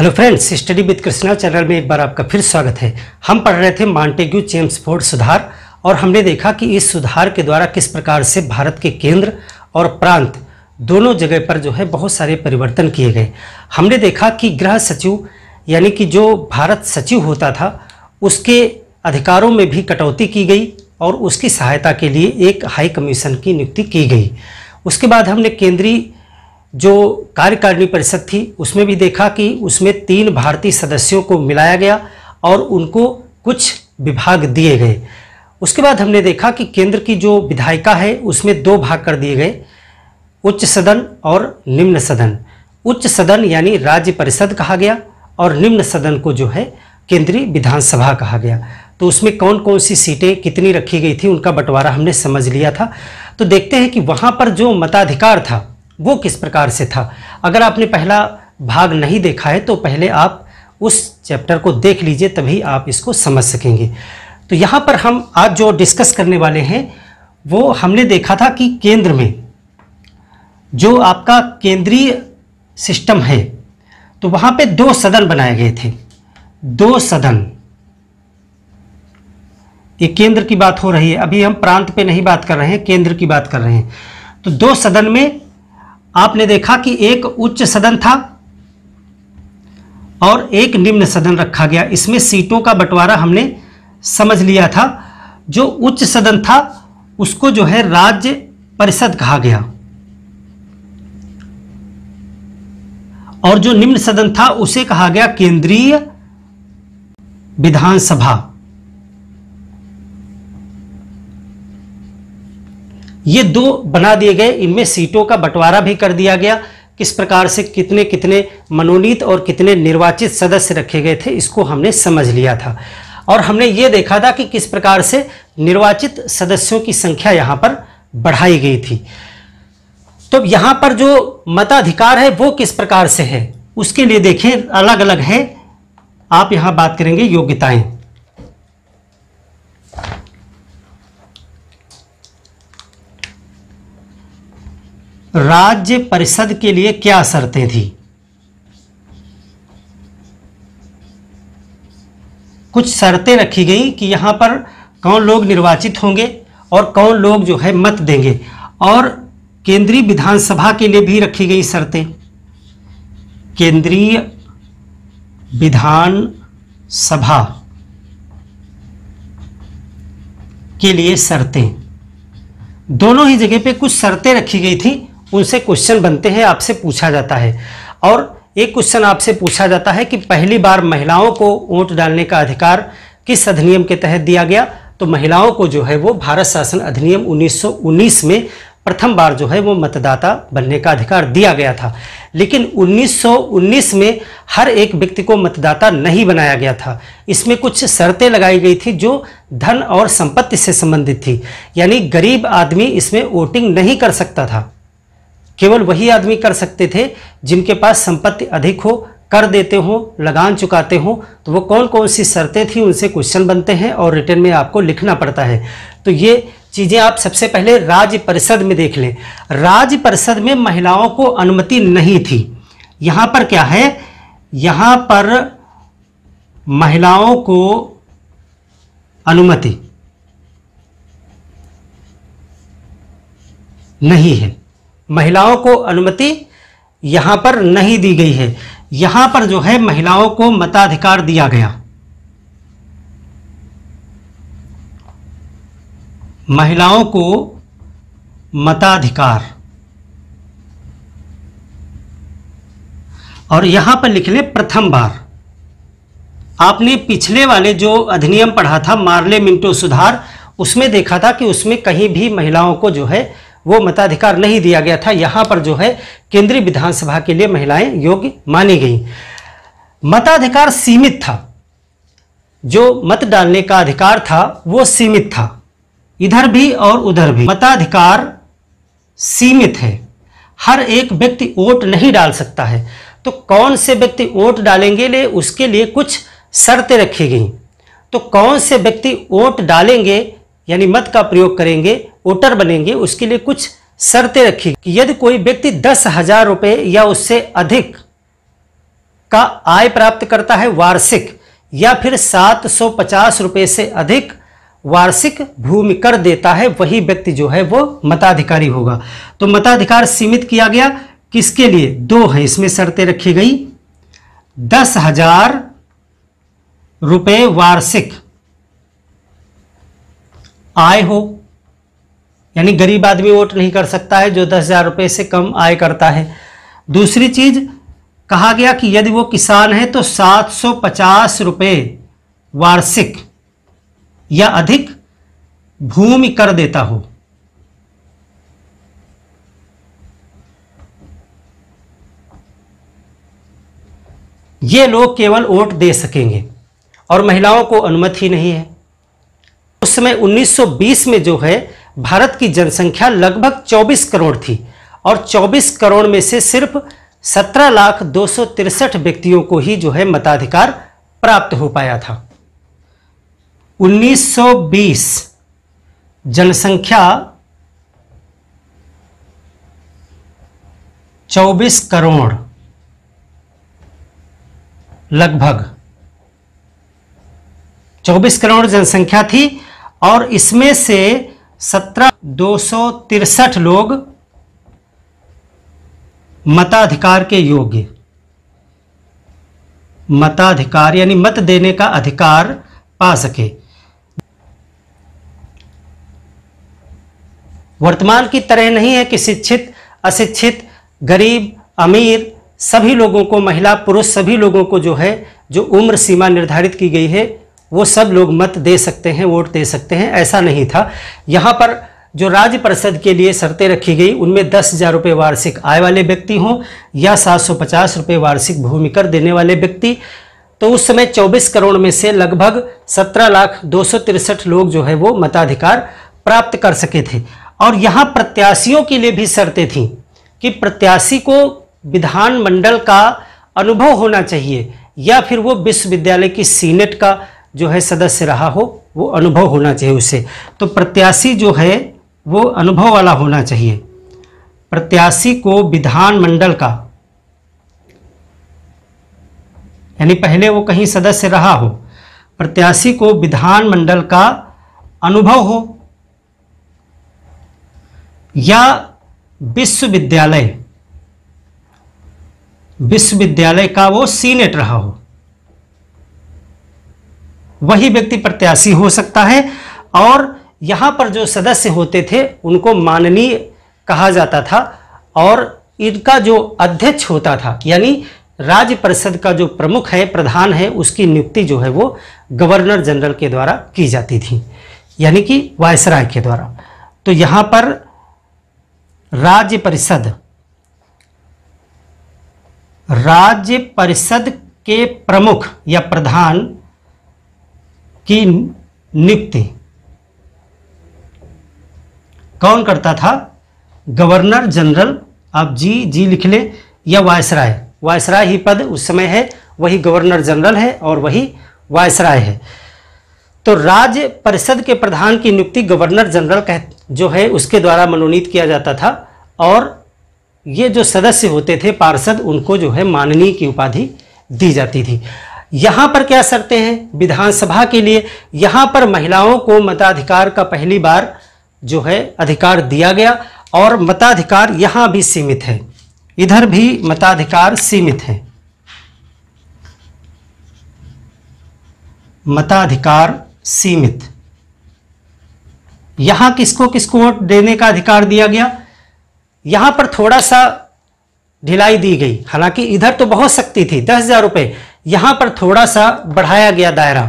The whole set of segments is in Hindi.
hello friends study with Krishna channel में एक बार आपका फिर स्वागत है हम पढ़ रहे थे मॉन्टेग्यू चेम्स फोर्ड सुधार और हमने देखा कि इस सुधार के द्वारा किस प्रकार से भारत के केंद्र और प्रांत दोनों जगह पर जो है बहुत सारे परिवर्तन किए गए हमने देखा कि गृह सचिव यानी कि जो भारत सचिव होता था उसके अधिकारों में भी कटौती की गई और उसकी सहायता के लिए एक हाई कमीशन की नियुक्ति की गई उसके बाद हमने केंद्रीय जो कार्यकारिणी परिषद थी उसमें भी देखा कि उसमें तीन भारतीय सदस्यों को मिलाया गया और उनको कुछ विभाग दिए गए उसके बाद हमने देखा कि केंद्र की जो विधायिका है उसमें दो भाग कर दिए गए उच्च सदन और निम्न सदन उच्च सदन यानी राज्य परिषद कहा गया और निम्न सदन को जो है केंद्रीय विधानसभा कहा गया तो उसमें कौन कौन सी सीटें कितनी रखी गई थी उनका बंटवारा हमने समझ लिया था तो देखते हैं कि वहाँ पर जो मताधिकार था वो किस प्रकार से था अगर आपने पहला भाग नहीं देखा है तो पहले आप उस चैप्टर को देख लीजिए तभी आप इसको समझ सकेंगे तो यहाँ पर हम आज जो डिस्कस करने वाले हैं वो हमने देखा था कि केंद्र में जो आपका केंद्रीय सिस्टम है तो वहाँ पे दो सदन बनाए गए थे दो सदन ये केंद्र की बात हो रही है अभी हम प्रांत पे नहीं बात कर रहे हैं केंद्र की बात कर रहे हैं तो दो सदन में आपने देखा कि एक उच्च सदन था और एक निम्न सदन रखा गया इसमें सीटों का बंटवारा हमने समझ लिया था जो उच्च सदन था उसको जो है राज्य परिषद कहा गया और जो निम्न सदन था उसे कहा गया केंद्रीय विधानसभा ये दो बना दिए गए इनमें सीटों का बंटवारा भी कर दिया गया किस प्रकार से कितने कितने मनोनीत और कितने निर्वाचित सदस्य रखे गए थे इसको हमने समझ लिया था और हमने ये देखा था कि किस प्रकार से निर्वाचित सदस्यों की संख्या यहाँ पर बढ़ाई गई थी तो यहाँ पर जो मताधिकार है वो किस प्रकार से है उसके लिए देखें अलग अलग है आप यहाँ बात करेंगे योग्यताएं राज्य परिषद के लिए क्या शर्तें थी कुछ शर्तें रखी गई कि यहां पर कौन लोग निर्वाचित होंगे और कौन लोग जो है मत देंगे और केंद्रीय विधानसभा के लिए भी रखी गई शर्तें केंद्रीय विधान सभा के लिए शर्तें दोनों ही जगह पे कुछ शर्तें रखी गई थी उनसे क्वेश्चन बनते हैं आपसे पूछा जाता है और एक क्वेश्चन आपसे पूछा जाता है कि पहली बार महिलाओं को वोट डालने का अधिकार किस अधिनियम के तहत दिया गया तो महिलाओं को जो है वो भारत शासन अधिनियम 1919 में प्रथम बार जो है वो मतदाता बनने का अधिकार दिया गया था लेकिन 1919 में हर एक व्यक्ति को मतदाता नहीं बनाया गया था इसमें कुछ शर्तें लगाई गई थी जो धन और संपत्ति से संबंधित थी यानी गरीब आदमी इसमें वोटिंग नहीं कर सकता था केवल वही आदमी कर सकते थे जिनके पास संपत्ति अधिक हो कर देते हो लगान चुकाते हो तो वो कौन कौन सी शर्तें थी उनसे क्वेश्चन बनते हैं और रिटर्न में आपको लिखना पड़ता है तो ये चीज़ें आप सबसे पहले राज्य परिषद में देख लें राज्य परिषद में महिलाओं को अनुमति नहीं थी यहाँ पर क्या है यहाँ पर महिलाओं को अनुमति नहीं है महिलाओं को अनुमति यहां पर नहीं दी गई है यहां पर जो है महिलाओं को मताधिकार दिया गया महिलाओं को मताधिकार और यहां पर लिख लें प्रथम बार आपने पिछले वाले जो अधिनियम पढ़ा था मार्ले मिंटो सुधार उसमें देखा था कि उसमें कहीं भी महिलाओं को जो है वो मताधिकार नहीं दिया गया था यहां पर जो है केंद्रीय विधानसभा के लिए महिलाएं योग्य मानी गई मताधिकार सीमित था जो मत डालने का अधिकार था वो सीमित था इधर भी और उधर भी मताधिकार सीमित है हर एक व्यक्ति वोट नहीं डाल सकता है तो कौन से व्यक्ति वोट डालेंगे ले उसके लिए कुछ शर्तें रखी गई तो कौन से व्यक्ति वोट डालेंगे यानी मत का प्रयोग करेंगे वोटर बनेंगे उसके लिए कुछ शर्तें रखी कि यदि कोई व्यक्ति दस हजार रुपये या उससे अधिक का आय प्राप्त करता है वार्षिक या फिर सात सौ पचास रुपये से अधिक वार्षिक भूमि कर देता है वही व्यक्ति जो है वो मताधिकारी होगा तो मताधिकार सीमित किया गया किसके लिए दो है इसमें शर्तें रखी गई दस हजार रुपये वार्षिक आय हो यानी गरीब आदमी वोट नहीं कर सकता है जो दस हज़ार रुपये से कम आय करता है दूसरी चीज़ कहा गया कि यदि वो किसान है तो सात सौ पचास रुपये वार्षिक या अधिक भूमि कर देता हो ये लोग केवल वोट दे सकेंगे और महिलाओं को अनुमति नहीं है उस समय 1920 में जो है भारत की जनसंख्या लगभग 24 करोड़ थी और 24 करोड़ में से सिर्फ सत्रह लाख दो व्यक्तियों को ही जो है मताधिकार प्राप्त हो पाया था 1920 जनसंख्या 24 करोड़ लगभग 24 करोड़ जनसंख्या थी और इसमें से सत्रह दो सौ तिरसठ लोग मताधिकार के योग्य मताधिकार यानी मत देने का अधिकार पा सके वर्तमान की तरह नहीं है कि शिक्षित अशिक्षित गरीब अमीर सभी लोगों को महिला पुरुष सभी लोगों को जो है जो उम्र सीमा निर्धारित की गई है वो सब लोग मत दे सकते हैं वोट दे सकते हैं ऐसा नहीं था यहाँ पर जो राज्य परिषद के लिए शर्तें रखी गई उनमें दस हज़ार रुपये वार्षिक आय वाले व्यक्ति हों या सात सौ पचास रुपये वार्षिक भूमि कर देने वाले व्यक्ति तो उस समय 24 करोड़ में से लगभग सत्रह लाख दो लोग जो है वो मताधिकार प्राप्त कर सके थे और यहाँ प्रत्याशियों के लिए भी शर्तें थीं कि प्रत्याशी को विधानमंडल का अनुभव होना चाहिए या फिर वो विश्वविद्यालय की सीनेट का जो है सदस्य रहा हो वो अनुभव होना चाहिए उसे तो प्रत्याशी जो है वो अनुभव वाला होना चाहिए प्रत्याशी को विधान मंडल का यानी पहले वो कहीं सदस्य रहा हो प्रत्याशी को विधानमंडल का अनुभव हो या विश्वविद्यालय विश्वविद्यालय का वो सीनेट रहा हो वही व्यक्ति प्रत्याशी हो सकता है और यहाँ पर जो सदस्य होते थे उनको माननीय कहा जाता था और इनका जो अध्यक्ष होता था यानी राज्य परिषद का जो प्रमुख है प्रधान है उसकी नियुक्ति जो है वो गवर्नर जनरल के द्वारा की जाती थी यानी कि वायसराय के द्वारा तो यहाँ पर राज्य परिषद राज्य परिषद के प्रमुख या प्रधान की नियुक्ति कौन करता था गवर्नर जनरल आप जी जी लिख ले या वायसराय वायसराय ही पद उस समय है वही गवर्नर जनरल है और वही वायसराय है तो राज्य परिषद के प्रधान की नियुक्ति गवर्नर जनरल कह जो है उसके द्वारा मनोनीत किया जाता था और ये जो सदस्य होते थे पार्षद उनको जो है माननीय की उपाधि दी जाती थी यहां पर क्या शर्तें हैं विधानसभा के लिए यहां पर महिलाओं को मताधिकार का पहली बार जो है अधिकार दिया गया और मताधिकार यहां भी सीमित है इधर भी मताधिकार सीमित है मताधिकार सीमित यहां किसको किसको वोट देने का अधिकार दिया गया यहां पर थोड़ा सा ढिलाई दी गई हालांकि इधर तो बहुत सख्ती थी दस हजार रुपये यहां पर थोड़ा सा बढ़ाया गया दायरा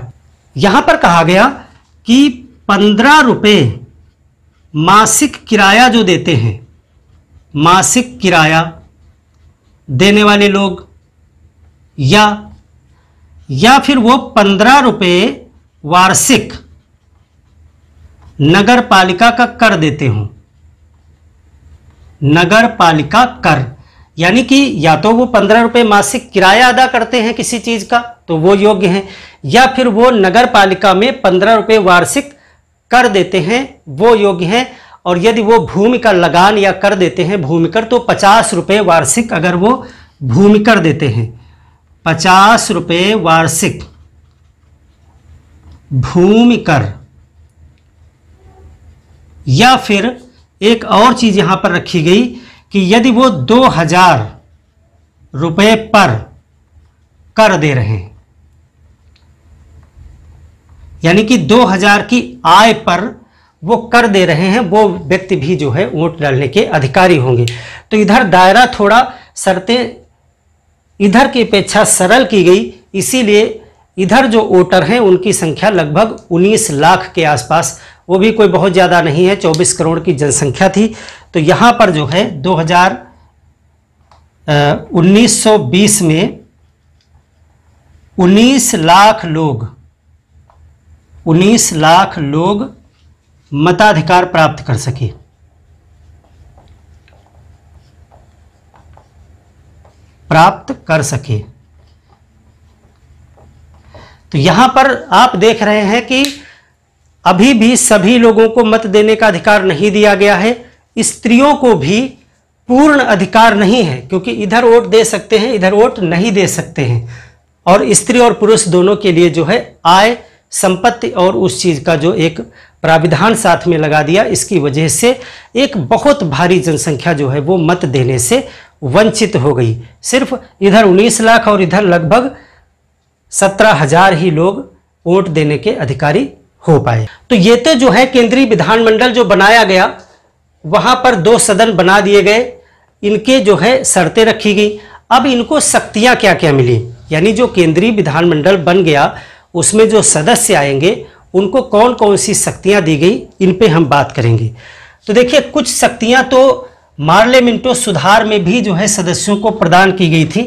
यहां पर कहा गया कि पंद्रह रुपये मासिक किराया जो देते हैं मासिक किराया देने वाले लोग या या फिर वो पंद्रह रुपये वार्षिक नगर पालिका का कर देते हों नगर पालिका कर यानी कि या तो वो पंद्रह रुपये मासिक किराया अदा करते हैं किसी चीज़ का तो वो योग्य हैं या फिर वो नगर पालिका में पंद्रह रुपये वार्षिक कर देते हैं वो योग्य हैं और यदि वो भूमि का लगान या कर देते हैं भूमि कर तो पचास रुपये वार्षिक अगर वो भूमि कर देते हैं पचास रुपये वार्षिक भूमि कर या फिर एक और चीज़ यहां पर रखी गई कि यदि वो दो हजार रुपये पर कर दे रहे हैं यानी कि दो हजार की आय पर वो कर दे रहे हैं वो व्यक्ति भी जो है वोट डालने के अधिकारी होंगे तो इधर दायरा थोड़ा शर्तें इधर की अपेक्षा सरल की गई इसीलिए इधर जो वोटर हैं उनकी संख्या लगभग 19 लाख के आसपास वो भी कोई बहुत ज़्यादा नहीं है 24 करोड़ की जनसंख्या थी तो यहाँ पर जो है 2019-20 में 19 लाख लोग 19 लाख लोग मताधिकार प्राप्त कर सके प्राप्त कर सके तो यहां पर आप देख रहे हैं कि अभी भी सभी लोगों को मत देने का अधिकार नहीं दिया गया है स्त्रियों को भी पूर्ण अधिकार नहीं है क्योंकि इधर वोट दे सकते हैं इधर वोट नहीं दे सकते हैं और स्त्री और पुरुष दोनों के लिए जो है आय संपत्ति और उस चीज़ का जो एक प्राविधान साथ में लगा दिया इसकी वजह से एक बहुत भारी जनसंख्या जो है वो मत देने से वंचित हो गई सिर्फ इधर 19 लाख और इधर लगभग सत्रह हजार ही लोग वोट देने के अधिकारी हो पाए तो ये तो जो है केंद्रीय विधानमंडल जो बनाया गया वहाँ पर दो सदन बना दिए गए इनके जो है शर्तें रखी गई अब इनको शक्तियाँ क्या क्या मिली यानी जो केंद्रीय विधानमंडल बन गया उसमें जो सदस्य आएंगे उनको कौन कौन सी शक्तियाँ दी गई इन पे हम बात करेंगे तो देखिए कुछ शक्तियाँ तो मार्लियामेंटो सुधार में भी जो है सदस्यों को प्रदान की गई थी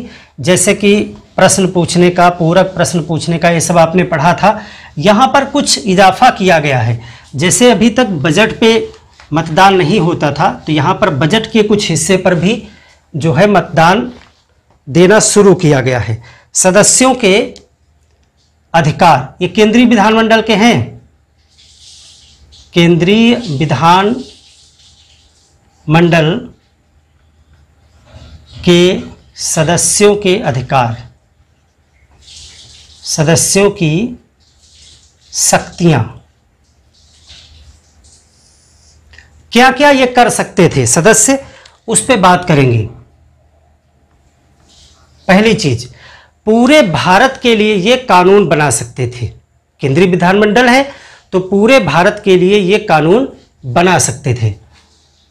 जैसे कि प्रश्न पूछने का पूरक प्रश्न पूछने का ये सब आपने पढ़ा था यहाँ पर कुछ इजाफा किया गया है जैसे अभी तक बजट पे मतदान नहीं होता था तो यहाँ पर बजट के कुछ हिस्से पर भी जो है मतदान देना शुरू किया गया है सदस्यों के अधिकार ये केंद्रीय विधानमंडल के हैं केंद्रीय विधान मंडल के सदस्यों के अधिकार सदस्यों की शक्तियां क्या क्या ये कर सकते थे सदस्य उस पर बात करेंगे पहली चीज पूरे भारत के लिए ये कानून बना सकते थे केंद्रीय विधानमंडल है तो पूरे भारत के लिए ये कानून बना सकते थे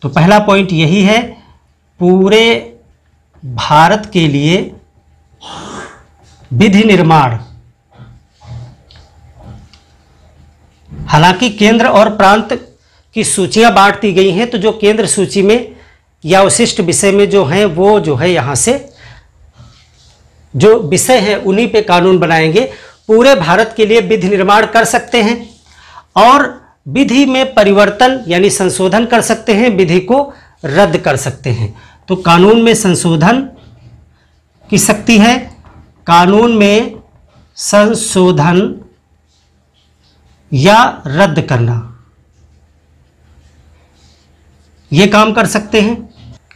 तो पहला पॉइंट यही है पूरे भारत के लिए विधि निर्माण हालांकि केंद्र और प्रांत की सूचियां बांट दी गई हैं तो जो केंद्र सूची में या विशिष्ट विषय में जो हैं वो जो है यहाँ से जो विषय हैं उन्हीं पे कानून बनाएंगे पूरे भारत के लिए विधि निर्माण कर सकते हैं और विधि में परिवर्तन यानी संशोधन कर सकते हैं विधि को रद्द कर सकते हैं तो कानून में संशोधन की शक्ति है कानून में संशोधन या रद्द करना ये काम कर सकते हैं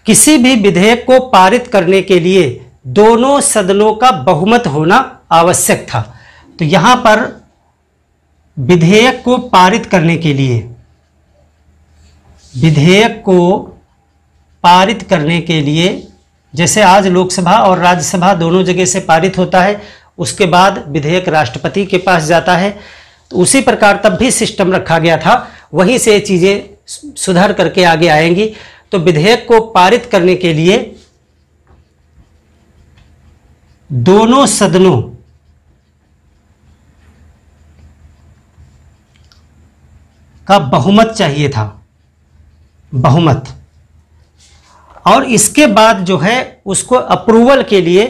किसी भी विधेयक को पारित करने के लिए दोनों सदनों का बहुमत होना आवश्यक था तो यहां पर विधेयक को पारित करने के लिए विधेयक को पारित करने के लिए जैसे आज लोकसभा और राज्यसभा दोनों जगह से पारित होता है उसके बाद विधेयक राष्ट्रपति के पास जाता है तो उसी प्रकार तब भी सिस्टम रखा गया था वहीं से चीज़ें सुधार करके आगे आएंगी तो विधेयक को पारित करने के लिए दोनों सदनों का बहुमत चाहिए था बहुमत और इसके बाद जो है उसको अप्रूवल के लिए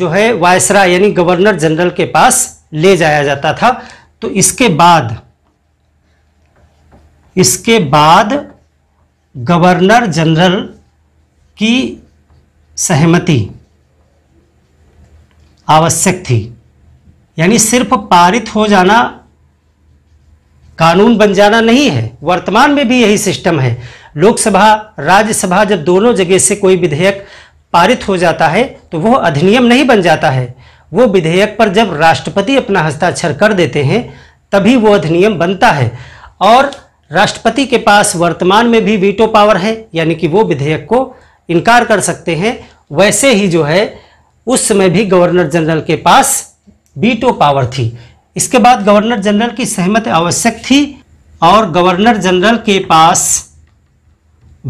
जो है वायसरा यानी गवर्नर जनरल के पास ले जाया जाता था तो इसके बाद इसके बाद गवर्नर जनरल की सहमति आवश्यक थी यानी सिर्फ पारित हो जाना कानून बन जाना नहीं है वर्तमान में भी यही सिस्टम है लोकसभा राज्यसभा जब दोनों जगह से कोई विधेयक पारित हो जाता है तो वह अधिनियम नहीं बन जाता है वो विधेयक पर जब राष्ट्रपति अपना हस्ताक्षर कर देते हैं तभी वो अधिनियम बनता है और राष्ट्रपति के पास वर्तमान में भी वीटो पावर है यानी कि वो विधेयक को इनकार कर सकते हैं वैसे ही जो है उस समय भी गवर्नर जनरल के पास वीटो पावर थी इसके बाद गवर्नर जनरल की सहमति आवश्यक थी और गवर्नर जनरल के पास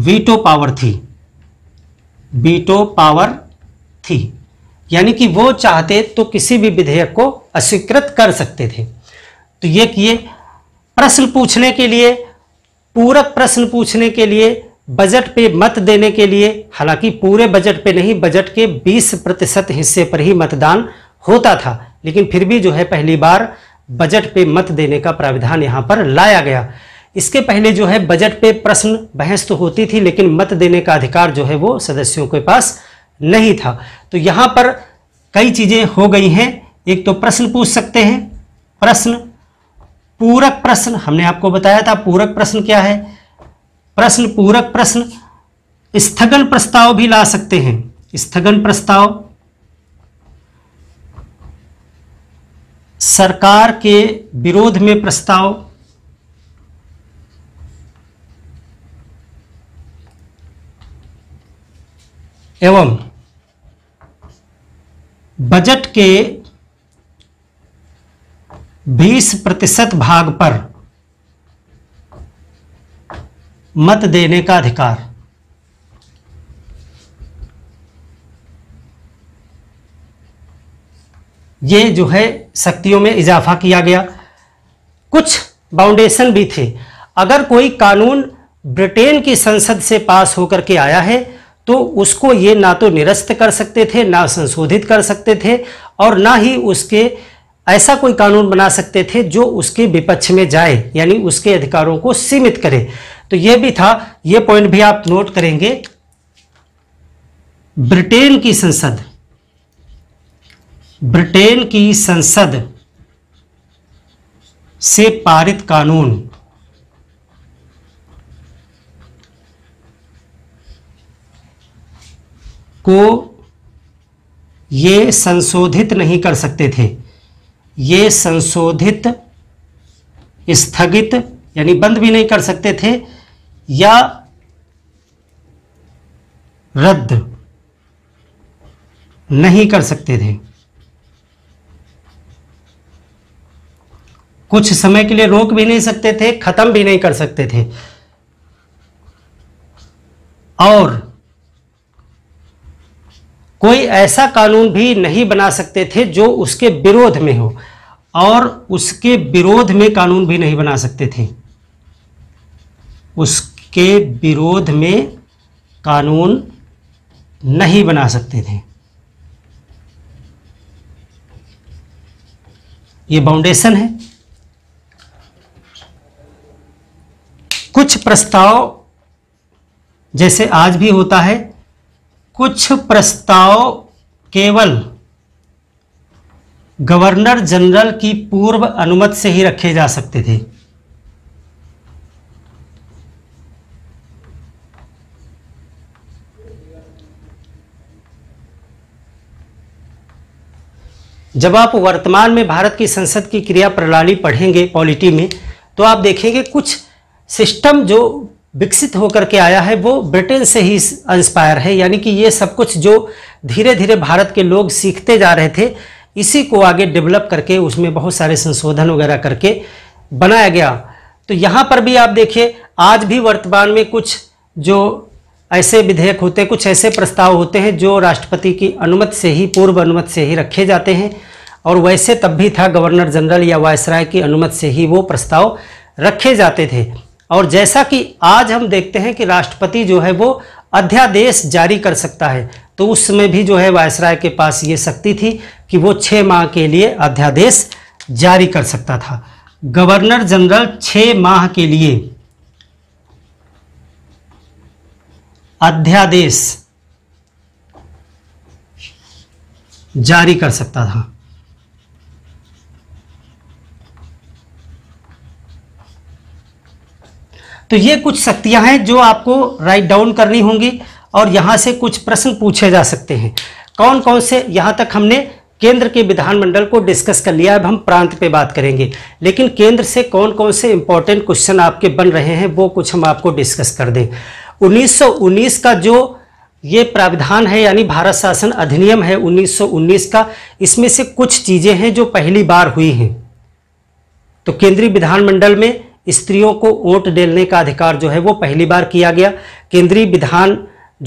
वीटो पावर थी वीटो पावर थी यानी कि वो चाहते तो किसी भी विधेयक को अस्वीकृत कर सकते थे तो ये किए प्रश्न पूछने के लिए पूरक प्रश्न पूछने के लिए बजट पे मत देने के लिए हालांकि पूरे बजट पे नहीं बजट के 20 प्रतिशत हिस्से पर ही मतदान होता था लेकिन फिर भी जो है पहली बार बजट पे मत देने का प्राविधान यहाँ पर लाया गया इसके पहले जो है बजट पे प्रश्न बहस तो होती थी लेकिन मत देने का अधिकार जो है वो सदस्यों के पास नहीं था तो यहां पर कई चीज़ें हो गई हैं एक तो प्रश्न पूछ सकते हैं प्रश्न पूरक प्रश्न हमने आपको बताया था पूरक प्रश्न क्या है प्रश्न पूरक प्रश्न स्थगन प्रस्ताव भी ला सकते हैं स्थगन प्रस्ताव सरकार के विरोध में प्रस्ताव एवं बजट के 20 प्रतिशत भाग पर मत देने का अधिकार ये जो है शक्तियों में इजाफा किया गया कुछ बाउंडेशन भी थे अगर कोई कानून ब्रिटेन की संसद से पास होकर के आया है तो उसको ये ना तो निरस्त कर सकते थे ना संशोधित कर सकते थे और ना ही उसके ऐसा कोई कानून बना सकते थे जो उसके विपक्ष में जाए यानी उसके अधिकारों को सीमित करे तो यह भी था यह पॉइंट भी आप नोट करेंगे ब्रिटेन की संसद ब्रिटेन की संसद से पारित कानून को ये संशोधित नहीं कर सकते थे ये संशोधित स्थगित यानी बंद भी नहीं कर सकते थे या रद्द नहीं कर सकते थे कुछ समय के लिए रोक भी नहीं सकते थे खत्म भी नहीं कर सकते थे और कोई ऐसा कानून भी नहीं बना सकते थे जो उसके विरोध में हो और उसके विरोध में कानून भी नहीं बना सकते थे उसके विरोध में कानून नहीं बना सकते थे ये बाउंडेशन है कुछ प्रस्ताव जैसे आज भी होता है कुछ प्रस्ताव केवल गवर्नर जनरल की पूर्व अनुमति से ही रखे जा सकते थे जब आप वर्तमान में भारत की संसद की क्रिया प्रणाली पढ़ेंगे पॉलिटी में तो आप देखेंगे कुछ सिस्टम जो विकसित होकर के आया है वो ब्रिटेन से ही इंस्पायर है यानी कि ये सब कुछ जो धीरे धीरे भारत के लोग सीखते जा रहे थे इसी को आगे डेवलप करके उसमें बहुत सारे संशोधन वगैरह करके बनाया गया तो यहाँ पर भी आप देखिए आज भी वर्तमान में कुछ जो ऐसे विधेयक होते हैं कुछ ऐसे प्रस्ताव होते हैं जो राष्ट्रपति की अनुमति से ही पूर्व अनुमति से ही रखे जाते हैं और वैसे तब भी था गवर्नर जनरल या वायसराय की अनुमति से ही वो प्रस्ताव रखे जाते थे और जैसा कि आज हम देखते हैं कि राष्ट्रपति जो है वो अध्यादेश जारी कर सकता है तो उस समय भी जो है वायसराय के पास ये शक्ति थी कि वो छः माह के लिए अध्यादेश जारी कर सकता था गवर्नर जनरल छः माह के लिए अध्यादेश जारी कर सकता था तो ये कुछ शक्तियाँ हैं जो आपको राइट डाउन करनी होंगी और यहाँ से कुछ प्रश्न पूछे जा सकते हैं कौन कौन से यहाँ तक हमने केंद्र के विधानमंडल को डिस्कस कर लिया अब हम प्रांत पे बात करेंगे लेकिन केंद्र से कौन कौन से इंपॉर्टेंट क्वेश्चन आपके बन रहे हैं वो कुछ हम आपको डिस्कस कर दें 1919 का जो ये प्राविधान है यानी भारत शासन अधिनियम है 1919 का इसमें से कुछ चीज़ें हैं जो पहली बार हुई हैं तो केंद्रीय विधानमंडल में स्त्रियों को वोट डेलने का अधिकार जो है वो पहली बार किया गया केंद्रीय विधान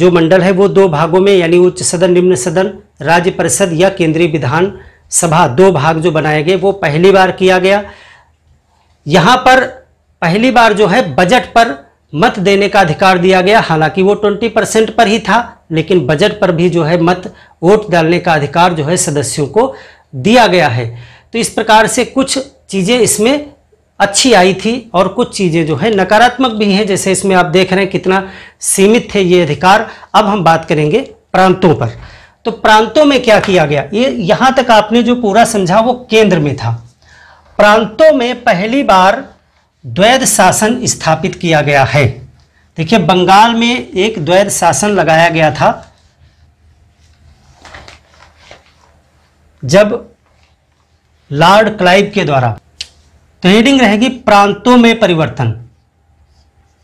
जो मंडल है वो दो भागों में यानी उच्च सदन निम्न सदन राज्य परिषद या केंद्रीय विधान सभा दो भाग जो बनाए गए वो पहली बार किया गया यहाँ पर पहली बार जो है बजट पर मत देने का अधिकार दिया गया हालांकि वो 20 परसेंट पर ही था लेकिन बजट पर भी जो है मत वोट डालने का अधिकार जो है सदस्यों को दिया गया है तो इस प्रकार से कुछ चीज़ें इसमें अच्छी आई थी और कुछ चीज़ें जो है नकारात्मक भी हैं जैसे इसमें आप देख रहे हैं कितना सीमित थे ये अधिकार अब हम बात करेंगे प्रांतों पर तो प्रांतों में क्या किया गया ये यहाँ तक आपने जो पूरा समझा वो केंद्र में था प्रांतों में पहली बार द्वैध शासन स्थापित किया गया है देखिए बंगाल में एक द्वैध शासन लगाया गया था जब लॉर्ड क्लाइव के द्वारा तो हेडिंग रहेगी प्रांतों में परिवर्तन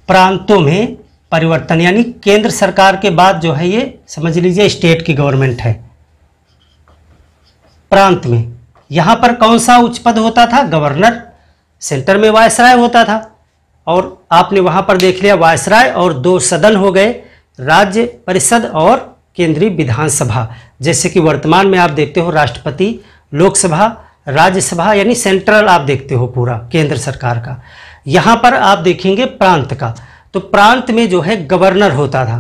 प्रांतों में परिवर्तन यानी केंद्र सरकार के बाद जो है ये समझ लीजिए स्टेट की गवर्नमेंट है प्रांत में यहां पर कौन सा उच्च पद होता था गवर्नर सेंटर में वायसराय होता था और आपने वहां पर देख लिया वायसराय और दो सदन हो गए राज्य परिषद और केंद्रीय विधानसभा जैसे कि वर्तमान में आप देखते हो राष्ट्रपति लोकसभा राज्यसभा यानी सेंट्रल आप देखते हो पूरा केंद्र सरकार का यहाँ पर आप देखेंगे प्रांत का तो प्रांत में जो है गवर्नर होता था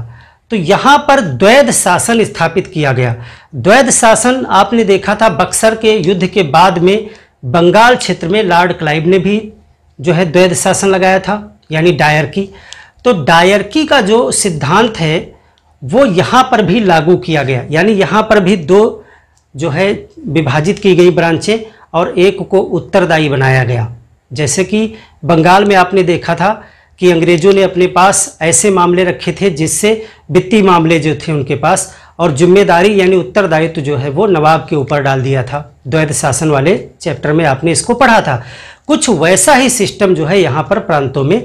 तो यहाँ पर द्वैध शासन स्थापित किया गया द्वैध शासन आपने देखा था बक्सर के युद्ध के बाद में बंगाल क्षेत्र में लॉर्ड क्लाइव ने भी जो है द्वैध शासन लगाया था यानी डायरकी तो डायरकी का जो सिद्धांत है वो यहाँ पर भी लागू किया गया यानी यहाँ पर भी दो जो है विभाजित की गई ब्रांचें और एक को उत्तरदायी बनाया गया जैसे कि बंगाल में आपने देखा था कि अंग्रेजों ने अपने पास ऐसे मामले रखे थे जिससे वित्तीय मामले जो थे उनके पास और जिम्मेदारी यानी उत्तरदायित्व जो है वो नवाब के ऊपर डाल दिया था द्वैध शासन वाले चैप्टर में आपने इसको पढ़ा था कुछ वैसा ही सिस्टम जो है यहाँ पर प्रांतों में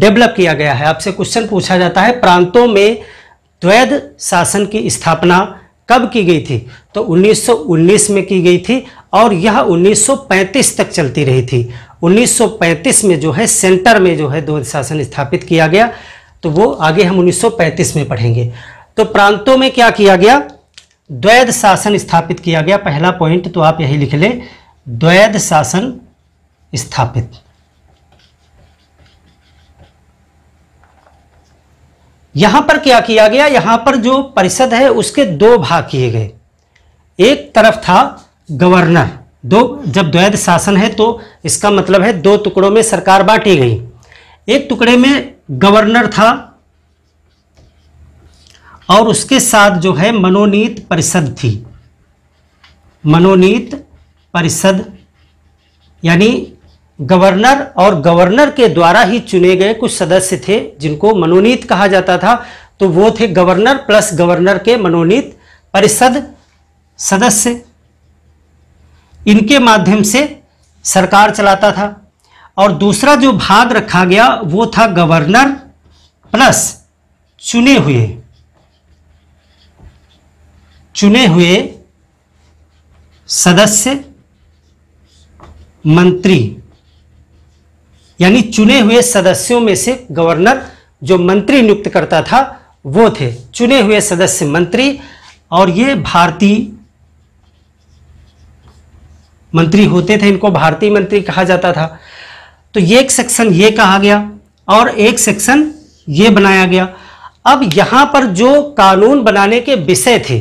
डेवलप किया गया है आपसे क्वेश्चन पूछा जाता है प्रांतों में द्वैध शासन की स्थापना कब की गई थी तो 1919 में की गई थी और यह 1935 तक चलती रही थी 1935 में जो है सेंटर में जो है दो शासन स्थापित किया गया तो वो आगे हम 1935 में पढ़ेंगे तो प्रांतों में क्या किया गया द्वैध शासन स्थापित किया गया पहला पॉइंट तो आप यही लिख लें द्वैध शासन स्थापित यहां पर क्या किया गया यहां पर जो परिषद है उसके दो भाग किए गए एक तरफ था गवर्नर दो जब द्वैध शासन है तो इसका मतलब है दो टुकड़ों में सरकार बांटी गई एक टुकड़े में गवर्नर था और उसके साथ जो है मनोनीत परिषद थी मनोनीत परिषद यानी गवर्नर और गवर्नर के द्वारा ही चुने गए कुछ सदस्य थे जिनको मनोनीत कहा जाता था तो वो थे गवर्नर प्लस गवर्नर के मनोनीत परिषद सदस्य इनके माध्यम से सरकार चलाता था और दूसरा जो भाग रखा गया वो था गवर्नर प्लस चुने हुए चुने हुए सदस्य मंत्री यानी चुने हुए सदस्यों में से गवर्नर जो मंत्री नियुक्त करता था वो थे चुने हुए सदस्य मंत्री और ये भारतीय मंत्री होते थे इनको भारतीय मंत्री कहा जाता था तो ये एक सेक्शन ये कहा गया और एक सेक्शन ये बनाया गया अब यहां पर जो कानून बनाने के विषय थे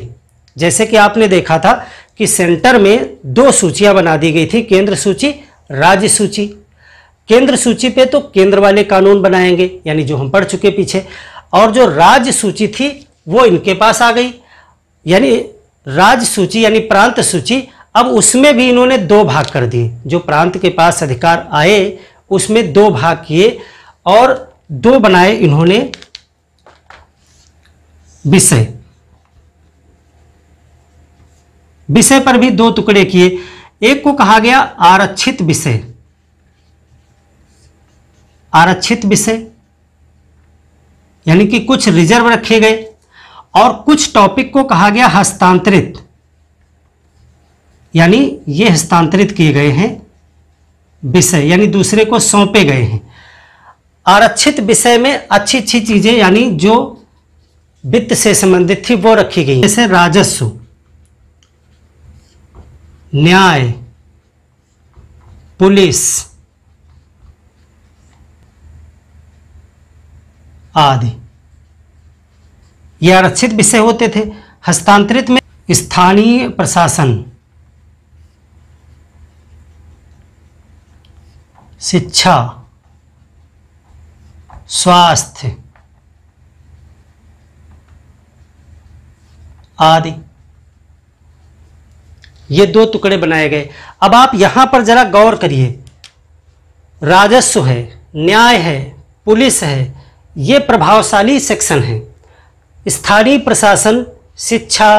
जैसे कि आपने देखा था कि सेंटर में दो सूचियां बना दी गई थी केंद्र सूची राज्य सूची केंद्र सूची पे तो केंद्र वाले कानून बनाएंगे यानी जो हम पढ़ चुके पीछे और जो राज्य सूची थी वो इनके पास आ गई यानी राज्य सूची यानी प्रांत सूची अब उसमें भी इन्होंने दो भाग कर दिए जो प्रांत के पास अधिकार आए उसमें दो भाग किए और दो बनाए इन्होंने विषय विषय पर भी दो टुकड़े किए एक को कहा गया आरक्षित विषय आरक्षित विषय यानी कि कुछ रिजर्व रखे गए और कुछ टॉपिक को कहा गया हस्तांतरित यानी ये हस्तांतरित किए गए हैं विषय यानी दूसरे को सौंपे गए हैं आरक्षित विषय में अच्छी अच्छी चीज़ें यानी जो वित्त से संबंधित थी वो रखी गई जैसे राजस्व न्याय पुलिस आदि ये आरक्षित विषय होते थे हस्तांतरित में स्थानीय प्रशासन शिक्षा स्वास्थ्य आदि ये दो टुकड़े बनाए गए अब आप यहां पर जरा गौर करिए राजस्व है न्याय है पुलिस है ये प्रभावशाली सेक्शन है स्थानीय प्रशासन शिक्षा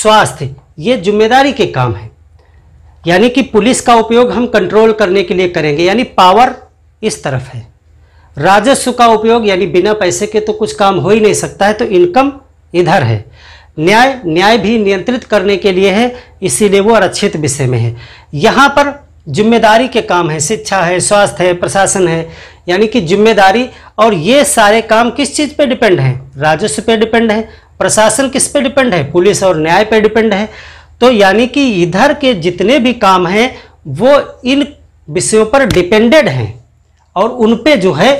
स्वास्थ्य ये जिम्मेदारी के काम हैं यानी कि पुलिस का उपयोग हम कंट्रोल करने के लिए करेंगे यानी पावर इस तरफ है राजस्व का उपयोग यानी बिना पैसे के तो कुछ काम हो ही नहीं सकता है तो इनकम इधर है न्याय न्याय भी नियंत्रित करने के लिए है इसीलिए वो आरक्षित विषय में है यहाँ पर जिम्मेदारी के काम है शिक्षा है स्वास्थ्य है प्रशासन है यानी कि जिम्मेदारी और ये सारे काम किस चीज़ पे डिपेंड है राजस्व पे डिपेंड है प्रशासन किस पे डिपेंड है पुलिस और न्याय पे डिपेंड है तो यानी कि इधर के जितने भी काम हैं वो इन विषयों पर डिपेंडेड हैं और उन पे जो है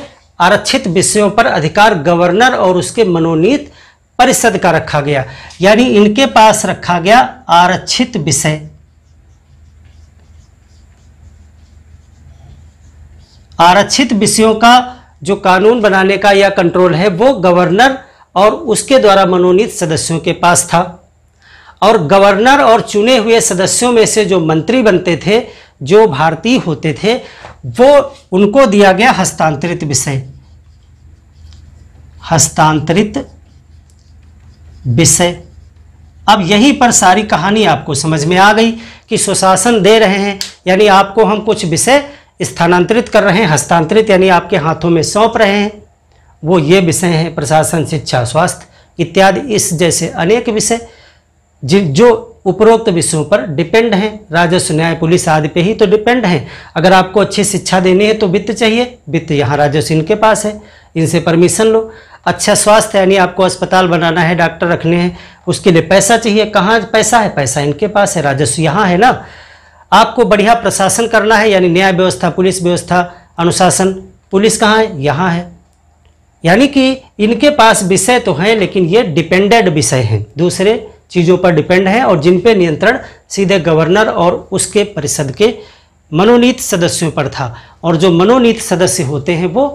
आरक्षित विषयों पर अधिकार गवर्नर और उसके मनोनीत परिषद का रखा गया यानी इनके पास रखा गया आरक्षित विषय आरक्षित विषयों का जो कानून बनाने का या कंट्रोल है वो गवर्नर और उसके द्वारा मनोनीत सदस्यों के पास था और गवर्नर और चुने हुए सदस्यों में से जो मंत्री बनते थे जो भारतीय होते थे वो उनको दिया गया हस्तांतरित विषय हस्तांतरित विषय अब यहीं पर सारी कहानी आपको समझ में आ गई कि सुशासन दे रहे हैं यानी आपको हम कुछ विषय स्थानांतरित कर रहे हैं हस्तांतरित यानी आपके हाथों में सौंप रहे हैं वो ये विषय हैं प्रशासन शिक्षा स्वास्थ्य इत्यादि इस जैसे अनेक विषय जो उपरोक्त विषयों पर डिपेंड हैं राजस्व न्याय पुलिस आदि पे ही तो डिपेंड हैं अगर आपको अच्छी शिक्षा देनी है तो वित्त चाहिए वित्त यहाँ राजस्व इनके पास है इनसे परमिशन लो अच्छा स्वास्थ्य यानी आपको अस्पताल बनाना है डॉक्टर रखने हैं उसके लिए पैसा चाहिए कहाँ पैसा है पैसा इनके पास है राजस्व यहाँ है ना आपको बढ़िया प्रशासन करना है यानी न्याय व्यवस्था पुलिस व्यवस्था अनुशासन पुलिस कहाँ है यहाँ है यानी कि इनके पास विषय तो हैं लेकिन ये डिपेंडेड विषय हैं दूसरे चीज़ों पर डिपेंड है और जिन पे नियंत्रण सीधे गवर्नर और उसके परिषद के मनोनीत सदस्यों पर था और जो मनोनीत सदस्य होते हैं वो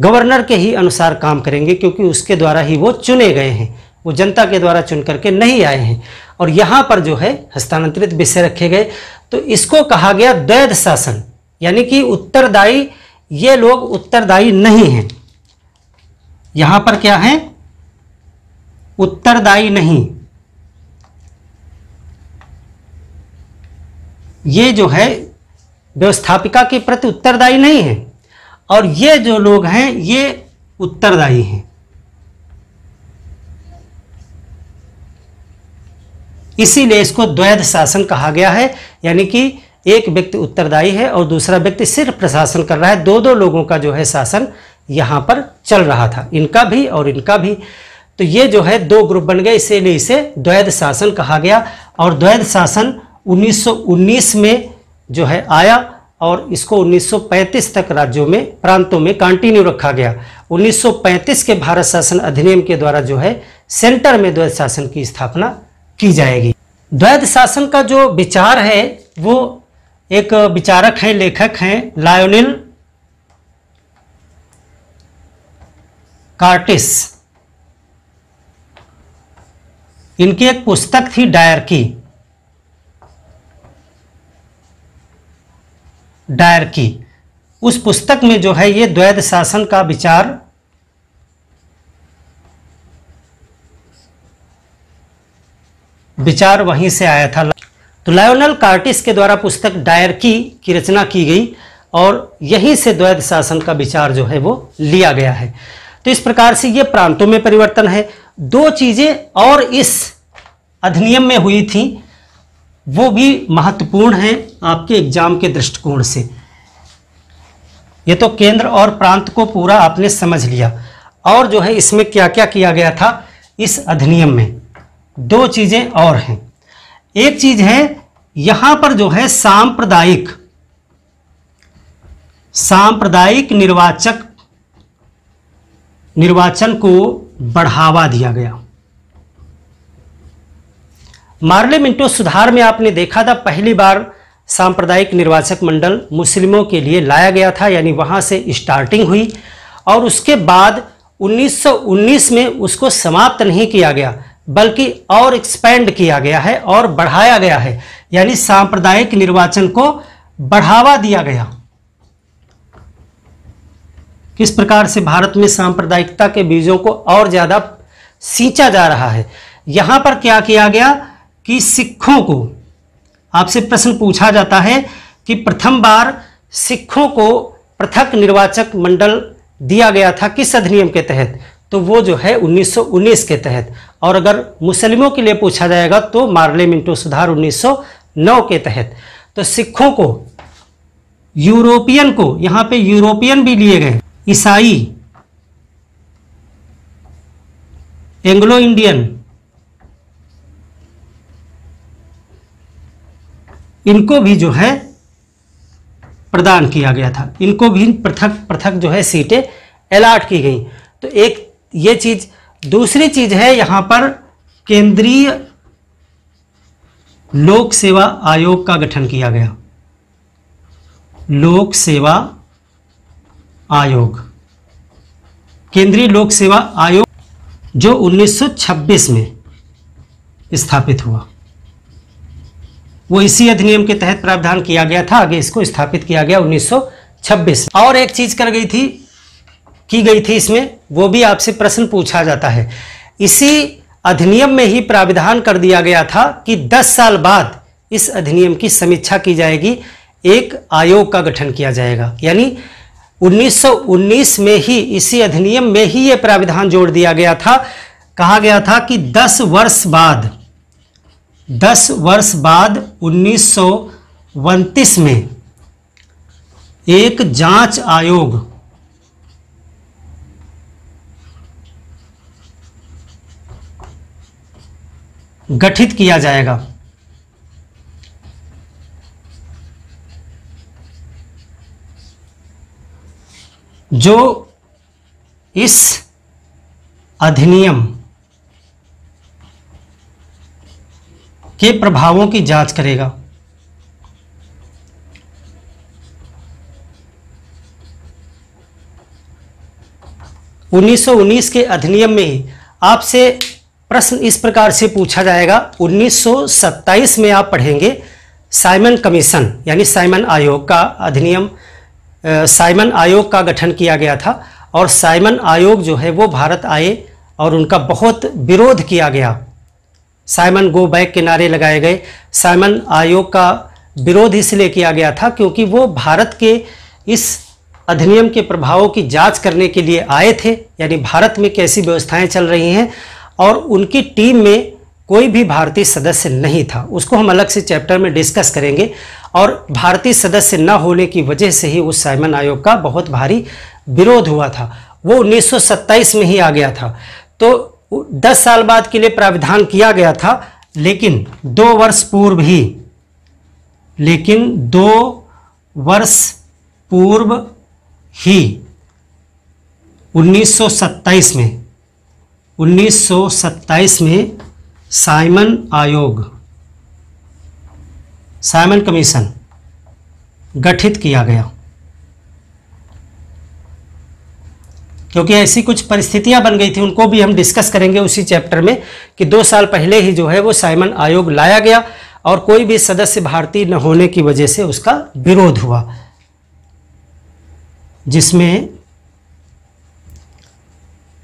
गवर्नर के ही अनुसार काम करेंगे क्योंकि उसके द्वारा ही वो चुने गए हैं वो जनता के द्वारा चुन करके नहीं आए हैं और यहाँ पर जो है हस्तांतरित विषय रखे गए तो इसको कहा गया द्वैध शासन यानी कि उत्तरदायी ये लोग उत्तरदायी नहीं हैं यहाँ पर क्या है उत्तरदायी नहीं ये जो है व्यवस्थापिका के प्रति उत्तरदायी नहीं है और ये जो लोग हैं ये उत्तरदायी हैं इसीलिए इसको द्वैध शासन कहा गया है यानी कि एक व्यक्ति उत्तरदायी है और दूसरा व्यक्ति सिर्फ प्रशासन कर रहा है दो दो लोगों का जो है शासन यहां पर चल रहा था इनका भी और इनका भी तो ये जो है दो ग्रुप बन गए इसीलिए इसे द्वैध शासन कहा गया और द्वैध शासन 1919 में जो है आया और इसको 1935 तक राज्यों में प्रांतों में कंटिन्यू रखा गया 1935 के भारत शासन अधिनियम के द्वारा जो है सेंटर में द्वैध शासन की स्थापना की जाएगी द्वैध शासन का जो विचार है वो एक विचारक हैं लेखक हैं लायोनिल कार्टिस इनकी एक पुस्तक थी डायर की डायर की उस पुस्तक में जो है ये द्वैध शासन का विचार विचार वहीं से आया था तो लायोनल कार्टिस के द्वारा पुस्तक डायर की की रचना की गई और यहीं से द्वैध शासन का विचार जो है वो लिया गया है तो इस प्रकार से ये प्रांतों में परिवर्तन है दो चीज़ें और इस अधिनियम में हुई थी वो भी महत्वपूर्ण हैं आपके एग्जाम के दृष्टिकोण से ये तो केंद्र और प्रांत को पूरा आपने समझ लिया और जो है इसमें क्या क्या किया गया था इस अधिनियम में दो चीज़ें और हैं एक चीज़ है यहां पर जो है सांप्रदायिक सांप्रदायिक निर्वाचक निर्वाचन को बढ़ावा दिया गया मार्ले मिंटो सुधार में आपने देखा था पहली बार सांप्रदायिक निर्वाचक मंडल मुस्लिमों के लिए लाया गया था यानी वहां से स्टार्टिंग हुई और उसके बाद 1919 में उसको समाप्त नहीं किया गया बल्कि और एक्सपेंड किया गया है और बढ़ाया गया है यानी सांप्रदायिक निर्वाचन को बढ़ावा दिया गया किस प्रकार से भारत में सांप्रदायिकता के बीजों को और ज़्यादा सींचा जा रहा है यहाँ पर क्या किया गया कि सिखों को आपसे प्रश्न पूछा जाता है कि प्रथम बार सिखों को पृथक निर्वाचक मंडल दिया गया था किस अधिनियम के तहत तो वो जो है 1919 के तहत और अगर मुस्लिमों के लिए पूछा जाएगा तो मार्ले मिंटो सुधार 1909 के तहत तो सिखों को यूरोपियन को यहाँ पे यूरोपियन भी लिए गए ईसाई एंग्लो इंडियन इनको भी जो है प्रदान किया गया था इनको भी पृथक पृथक जो है सीटें अलाट की गई तो एक ये चीज दूसरी चीज है यहां पर केंद्रीय लोक सेवा आयोग का गठन किया गया लोक सेवा आयोग केंद्रीय लोक सेवा आयोग जो 1926 में स्थापित हुआ वो इसी अधिनियम के तहत प्रावधान किया गया था आगे इसको स्थापित किया गया 1926 और एक चीज कर गई थी की गई थी इसमें वो भी आपसे प्रश्न पूछा जाता है इसी अधिनियम में ही प्राविधान कर दिया गया था कि 10 साल बाद इस अधिनियम की समीक्षा की जाएगी एक आयोग का गठन किया जाएगा यानी 1919 में ही इसी अधिनियम में ही यह प्राविधान जोड़ दिया गया था कहा गया था कि 10 वर्ष बाद 10 वर्ष बाद उन्नीस में एक जांच आयोग गठित किया जाएगा जो इस अधिनियम के प्रभावों की जांच करेगा उन्नीस के अधिनियम में आपसे प्रश्न इस प्रकार से पूछा जाएगा 1927 में आप पढ़ेंगे साइमन कमीशन यानी साइमन आयोग का अधिनियम साइमन आयोग का गठन किया गया था और साइमन आयोग जो है वो भारत आए और उनका बहुत विरोध किया गया साइमन गो बैक के नारे लगाए गए साइमन आयोग का विरोध इसलिए किया गया था क्योंकि वो भारत के इस अधिनियम के प्रभावों की जांच करने के लिए आए थे यानी भारत में कैसी व्यवस्थाएं चल रही हैं और उनकी टीम में कोई भी भारतीय सदस्य नहीं था उसको हम अलग से चैप्टर में डिस्कस करेंगे और भारतीय सदस्य न होने की वजह से ही उस साइमन आयोग का बहुत भारी विरोध हुआ था वो 1927 में ही आ गया था तो 10 साल बाद के लिए प्राविधान किया गया था लेकिन दो वर्ष पूर्व ही लेकिन दो वर्ष पूर्व ही 1927 में 1927 में साइमन आयोग साइमन कमीशन गठित किया गया क्योंकि ऐसी कुछ परिस्थितियां बन गई थी उनको भी हम डिस्कस करेंगे उसी चैप्टर में कि दो साल पहले ही जो है वो साइमन आयोग लाया गया और कोई भी सदस्य भारतीय न होने की वजह से उसका विरोध हुआ जिसमें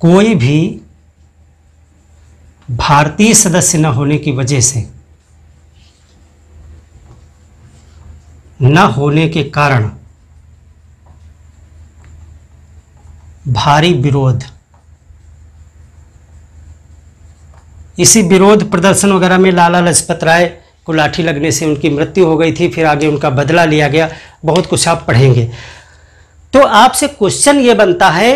कोई भी भारतीय सदस्य न होने की वजह से न होने के कारण भारी विरोध इसी विरोध प्रदर्शन वगैरह में लाला लजपत राय को लाठी लगने से उनकी मृत्यु हो गई थी फिर आगे उनका बदला लिया गया बहुत कुछ आप पढ़ेंगे तो आपसे क्वेश्चन ये बनता है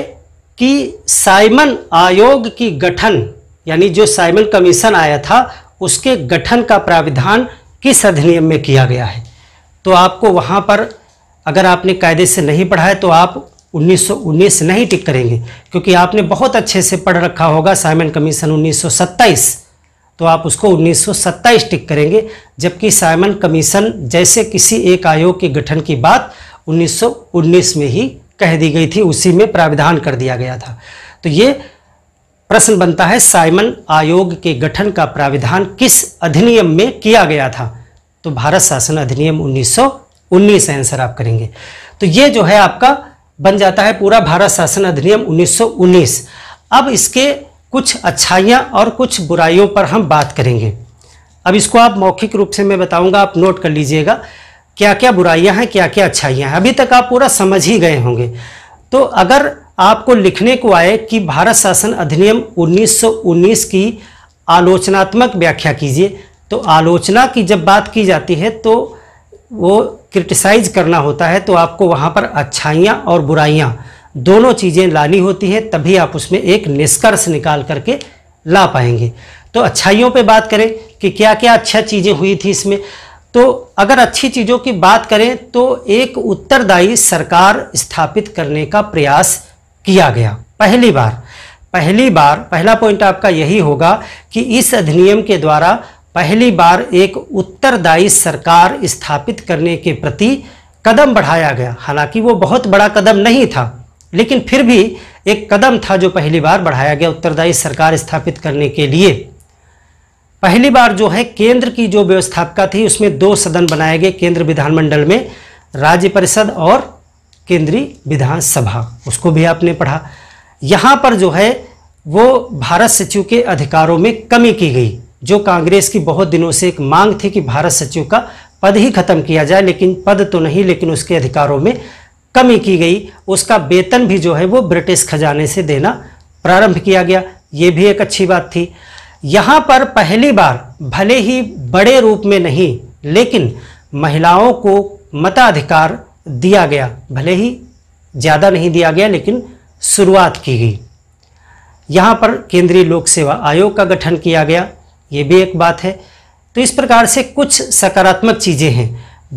कि साइमन आयोग की गठन यानी जो साइमन कमीशन आया था उसके गठन का प्राविधान किस अधिनियम में किया गया है तो आपको वहाँ पर अगर आपने कायदे से नहीं पढ़ा है तो आप 1919 नहीं टिक करेंगे क्योंकि आपने बहुत अच्छे से पढ़ रखा होगा साइमन कमीशन 1927 तो आप उसको 1927 टिक करेंगे जबकि साइमन कमीशन जैसे किसी एक आयोग के गठन की बात 1919 में ही कह दी गई थी उसी में प्राविधान कर दिया गया था तो ये प्रश्न बनता है साइमन आयोग के गठन का प्राविधान किस अधिनियम में किया गया था तो भारत शासन अधिनियम 1919 आंसर आप करेंगे तो ये जो है आपका बन जाता है पूरा भारत शासन अधिनियम 1919 अब इसके कुछ अच्छाइयाँ और कुछ बुराइयों पर हम बात करेंगे अब इसको आप मौखिक रूप से मैं बताऊंगा आप नोट कर लीजिएगा क्या क्या बुराइयां हैं क्या क्या अच्छाइयाँ हैं अभी तक आप पूरा समझ ही गए होंगे तो अगर आपको लिखने को आए कि भारत शासन अधिनियम 1919 की आलोचनात्मक व्याख्या कीजिए तो आलोचना की जब बात की जाती है तो वो क्रिटिसाइज करना होता है तो आपको वहाँ पर अच्छाइयाँ और बुराइयाँ दोनों चीज़ें लानी होती हैं तभी आप उसमें एक निष्कर्ष निकाल करके ला पाएंगे तो अच्छाइयों पे बात करें कि क्या क्या अच्छा चीज़ें हुई थी इसमें तो अगर अच्छी चीज़ों की बात करें तो एक उत्तरदायी सरकार स्थापित करने का प्रयास किया गया पहली बार पहली बार पहला पॉइंट आपका यही होगा कि इस अधिनियम के द्वारा पहली बार एक उत्तरदायी सरकार स्थापित करने के प्रति कदम बढ़ाया गया हालांकि वो बहुत बड़ा कदम नहीं था लेकिन फिर भी एक कदम था जो पहली बार बढ़ाया गया उत्तरदायी सरकार स्थापित करने के लिए पहली बार जो है केंद्र की जो व्यवस्थापिका थी उसमें दो सदन बनाए गए केंद्र विधानमंडल में राज्य परिषद और केंद्रीय विधानसभा उसको भी आपने पढ़ा यहाँ पर जो है वो भारत सचिव के अधिकारों में कमी की गई जो कांग्रेस की बहुत दिनों से एक मांग थी कि भारत सचिव का पद ही खत्म किया जाए लेकिन पद तो नहीं लेकिन उसके अधिकारों में कमी की गई उसका वेतन भी जो है वो ब्रिटिश खजाने से देना प्रारंभ किया गया ये भी एक अच्छी बात थी यहाँ पर पहली बार भले ही बड़े रूप में नहीं लेकिन महिलाओं को मताधिकार दिया गया भले ही ज़्यादा नहीं दिया गया लेकिन शुरुआत की गई यहाँ पर केंद्रीय लोक सेवा आयोग का गठन किया गया ये भी एक बात है तो इस प्रकार से कुछ सकारात्मक चीज़ें हैं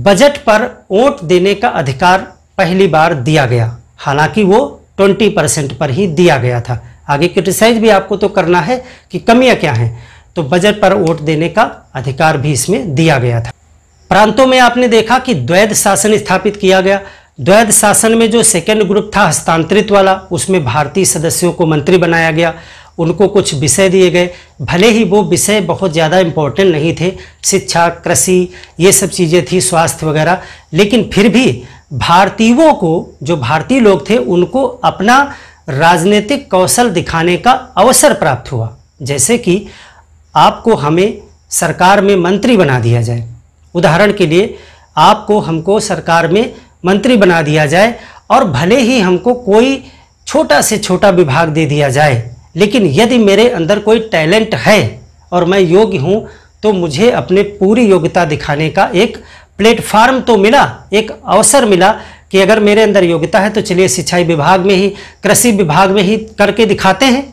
बजट पर वोट देने का अधिकार पहली बार दिया गया हालांकि वो 20 परसेंट पर ही दिया गया था आगे क्रिटिसाइज भी आपको तो करना है कि कमियां क्या हैं तो बजट पर वोट देने का अधिकार भी इसमें दिया गया था प्रांतों में आपने देखा कि द्वैध शासन स्थापित किया गया द्वैध शासन में जो सेकेंड ग्रुप था हस्तांतरित वाला उसमें भारतीय सदस्यों को मंत्री बनाया गया उनको कुछ विषय दिए गए भले ही वो विषय बहुत ज़्यादा इम्पोर्टेंट नहीं थे शिक्षा कृषि ये सब चीज़ें थी स्वास्थ्य वगैरह लेकिन फिर भी भारतीयों को जो भारतीय लोग थे उनको अपना राजनीतिक कौशल दिखाने का अवसर प्राप्त हुआ जैसे कि आपको हमें सरकार में मंत्री बना दिया जाए उदाहरण के लिए आपको हमको सरकार में मंत्री बना दिया जाए और भले ही हमको कोई छोटा से छोटा विभाग दे दिया जाए लेकिन यदि मेरे अंदर कोई टैलेंट है और मैं योग्य हूँ तो मुझे अपने पूरी योग्यता दिखाने का एक प्लेटफार्म तो मिला एक अवसर मिला कि अगर मेरे अंदर योग्यता है तो चलिए सिंचाई विभाग में ही कृषि विभाग में ही करके दिखाते हैं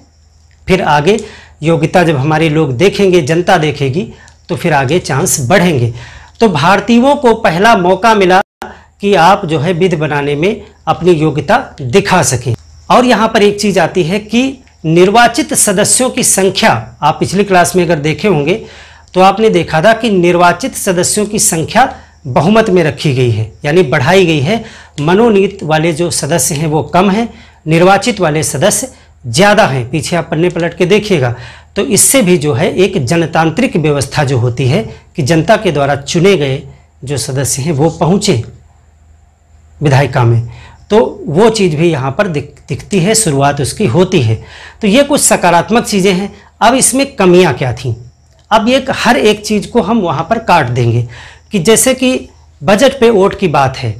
फिर आगे योग्यता जब हमारे लोग देखेंगे जनता देखेगी तो फिर आगे चांस बढ़ेंगे तो भारतीयों को पहला मौका मिला कि आप जो है विध बनाने में अपनी योग्यता दिखा सकें और यहाँ पर एक चीज़ आती है कि निर्वाचित सदस्यों की संख्या आप पिछली क्लास में अगर देखे होंगे तो आपने देखा था कि निर्वाचित सदस्यों की संख्या बहुमत में रखी गई है यानी बढ़ाई गई है मनोनीत वाले जो सदस्य हैं वो कम हैं निर्वाचित वाले सदस्य ज़्यादा हैं पीछे आप पन्ने पलट के देखिएगा तो इससे भी जो है एक जनतांत्रिक व्यवस्था जो होती है कि जनता के द्वारा चुने गए जो सदस्य हैं वो पहुँचे विधायिका में तो वो चीज़ भी यहाँ पर दिख दिखती है शुरुआत उसकी होती है तो ये कुछ सकारात्मक चीज़ें हैं अब इसमें कमियां क्या थीं अब ये हर एक चीज़ को हम वहाँ पर काट देंगे कि जैसे कि बजट पे वोट की बात है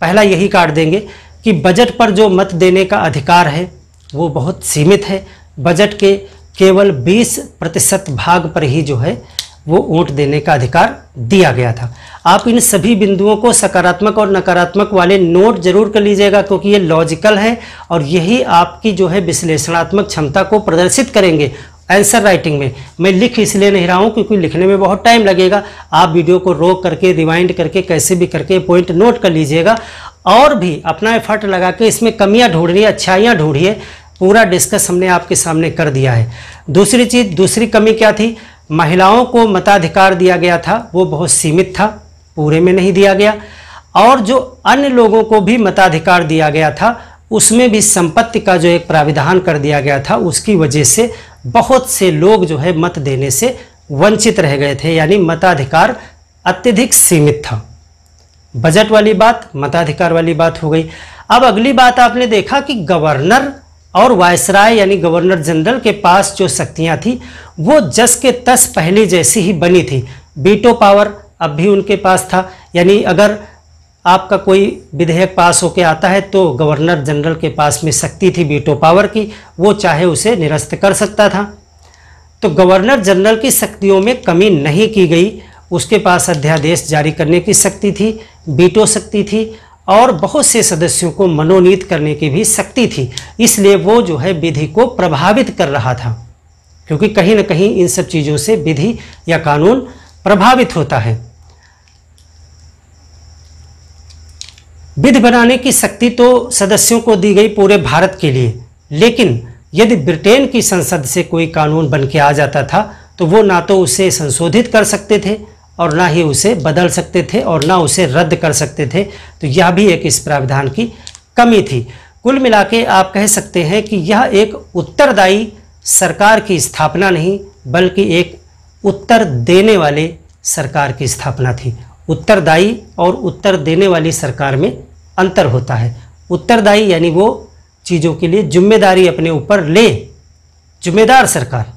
पहला यही काट देंगे कि बजट पर जो मत देने का अधिकार है वो बहुत सीमित है बजट के केवल 20 प्रतिशत भाग पर ही जो है वो वोट देने का अधिकार दिया गया था आप इन सभी बिंदुओं को सकारात्मक और नकारात्मक वाले नोट जरूर कर लीजिएगा क्योंकि ये लॉजिकल है और यही आपकी जो है विश्लेषणात्मक क्षमता को प्रदर्शित करेंगे आंसर राइटिंग में मैं लिख इसलिए नहीं रहा हूँ क्योंकि लिखने में बहुत टाइम लगेगा आप वीडियो को रोक करके रिवाइंड करके कैसे भी करके पॉइंट नोट कर लीजिएगा और भी अपना एफर्ट लगा के इसमें कमियाँ ढूंढिए अच्छाइयाँ ढूंढिए पूरा डिस्कस हमने आपके सामने कर दिया है दूसरी चीज़ दूसरी कमी क्या थी महिलाओं को मताधिकार दिया गया था वो बहुत सीमित था पूरे में नहीं दिया गया और जो अन्य लोगों को भी मताधिकार दिया गया था उसमें भी संपत्ति का जो एक प्राविधान कर दिया गया था उसकी वजह से बहुत से लोग जो है मत देने से वंचित रह गए थे यानी मताधिकार अत्यधिक सीमित था बजट वाली बात मताधिकार वाली बात हो गई अब अगली बात आपने देखा कि गवर्नर और वायसराय यानी गवर्नर जनरल के पास जो शक्तियां थी वो जस के तस पहले जैसी ही बनी थी बीटो पावर अब भी उनके पास था यानी अगर आपका कोई विधेयक पास होकर आता है तो गवर्नर जनरल के पास में शक्ति थी बीटो पावर की वो चाहे उसे निरस्त कर सकता था तो गवर्नर जनरल की शक्तियों में कमी नहीं की गई उसके पास अध्यादेश जारी करने की शक्ति थी बीटो शक्ति थी और बहुत से सदस्यों को मनोनीत करने की भी शक्ति थी इसलिए वो जो है विधि को प्रभावित कर रहा था क्योंकि कहीं ना कहीं इन सब चीज़ों से विधि या कानून प्रभावित होता है विधि बनाने की शक्ति तो सदस्यों को दी गई पूरे भारत के लिए लेकिन यदि ब्रिटेन की संसद से कोई कानून बन के आ जाता था तो वो ना तो उसे संशोधित कर सकते थे और ना ही उसे बदल सकते थे और ना उसे रद्द कर सकते थे तो यह भी एक इस प्राविधान की कमी थी कुल मिला के आप कह सकते हैं कि यह एक उत्तरदायी सरकार की स्थापना नहीं बल्कि एक उत्तर देने वाले सरकार की स्थापना थी उत्तरदायी और उत्तर देने वाली सरकार में अंतर होता है उत्तरदायी यानी वो चीज़ों के लिए जिम्मेदारी अपने ऊपर ले जिम्मेदार सरकार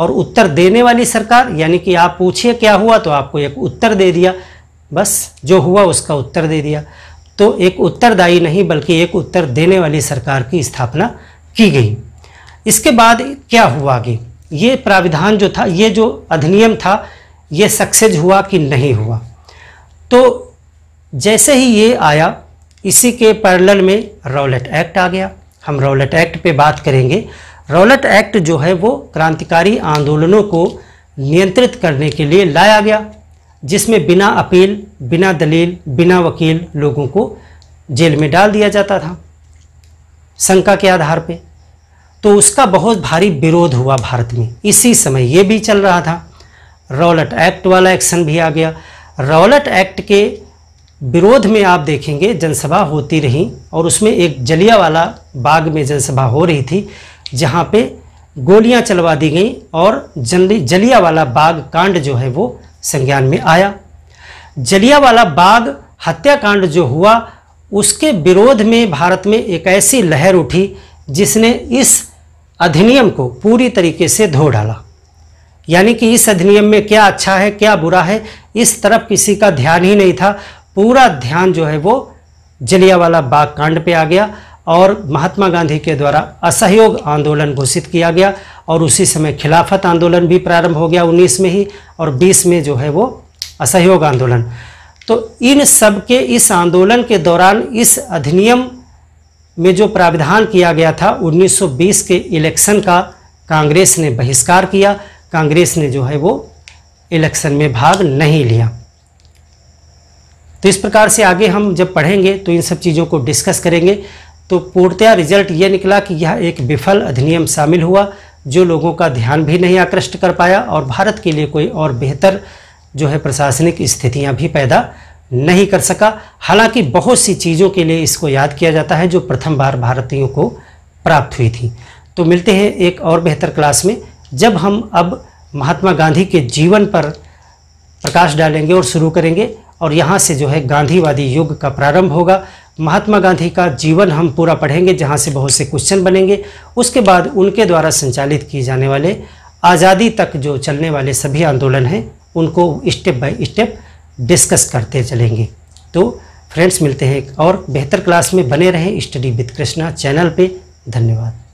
और उत्तर देने वाली सरकार यानी कि आप पूछिए क्या हुआ तो आपको एक उत्तर दे दिया बस जो हुआ उसका उत्तर दे दिया तो एक उत्तरदायी नहीं बल्कि एक उत्तर देने वाली सरकार की स्थापना की गई इसके बाद क्या हुआ आगे ये प्राविधान जो था ये जो अधिनियम था ये सक्सेस हुआ कि नहीं हुआ तो जैसे ही ये आया इसी के पैरल में रौलेट एक्ट आ गया हम रौलेट एक्ट पे बात करेंगे रौलट एक्ट जो है वो क्रांतिकारी आंदोलनों को नियंत्रित करने के लिए लाया गया जिसमें बिना अपील बिना दलील बिना वकील लोगों को जेल में डाल दिया जाता था शंका के आधार पे तो उसका बहुत भारी विरोध हुआ भारत में इसी समय ये भी चल रहा था रौलट एक्ट वाला एक्शन भी आ गया रौलट एक्ट के विरोध में आप देखेंगे जनसभा होती रही और उसमें एक जलियावाला बाग में जनसभा हो रही थी जहाँ पे गोलियां चलवा दी गई और जली जलियावाला बाग कांड जो है वो संज्ञान में आया जलियावाला बाग हत्याकांड जो हुआ उसके विरोध में भारत में एक ऐसी लहर उठी जिसने इस अधिनियम को पूरी तरीके से धो डाला यानी कि इस अधिनियम में क्या अच्छा है क्या बुरा है इस तरफ किसी का ध्यान ही नहीं था पूरा ध्यान जो है वो जलियावाला बाग कांड पे आ गया और महात्मा गांधी के द्वारा असहयोग आंदोलन घोषित किया गया और उसी समय खिलाफत आंदोलन भी प्रारंभ हो गया 19 में ही और 20 में जो है वो असहयोग आंदोलन तो इन सब के इस आंदोलन के दौरान इस अधिनियम में जो प्राविधान किया गया था 1920 के इलेक्शन का कांग्रेस ने बहिष्कार किया कांग्रेस ने जो है वो इलेक्शन में भाग नहीं लिया तो इस प्रकार से आगे हम जब पढ़ेंगे तो इन सब चीज़ों को डिस्कस करेंगे तो पूर्णतया रिजल्ट ये निकला कि यह एक विफल अधिनियम शामिल हुआ जो लोगों का ध्यान भी नहीं आकृष्ट कर पाया और भारत के लिए कोई और बेहतर जो है प्रशासनिक स्थितियां भी पैदा नहीं कर सका हालांकि बहुत सी चीज़ों के लिए इसको याद किया जाता है जो प्रथम बार भारतीयों को प्राप्त हुई थी तो मिलते हैं एक और बेहतर क्लास में जब हम अब महात्मा गांधी के जीवन पर प्रकाश डालेंगे और शुरू करेंगे और यहाँ से जो है गांधीवादी युग का प्रारंभ होगा महात्मा गांधी का जीवन हम पूरा पढ़ेंगे जहाँ से बहुत से क्वेश्चन बनेंगे उसके बाद उनके द्वारा संचालित किए जाने वाले आज़ादी तक जो चलने वाले सभी आंदोलन हैं उनको स्टेप बाय स्टेप डिस्कस करते चलेंगे तो फ्रेंड्स मिलते हैं और बेहतर क्लास में बने रहें स्टडी विद कृष्णा चैनल पे धन्यवाद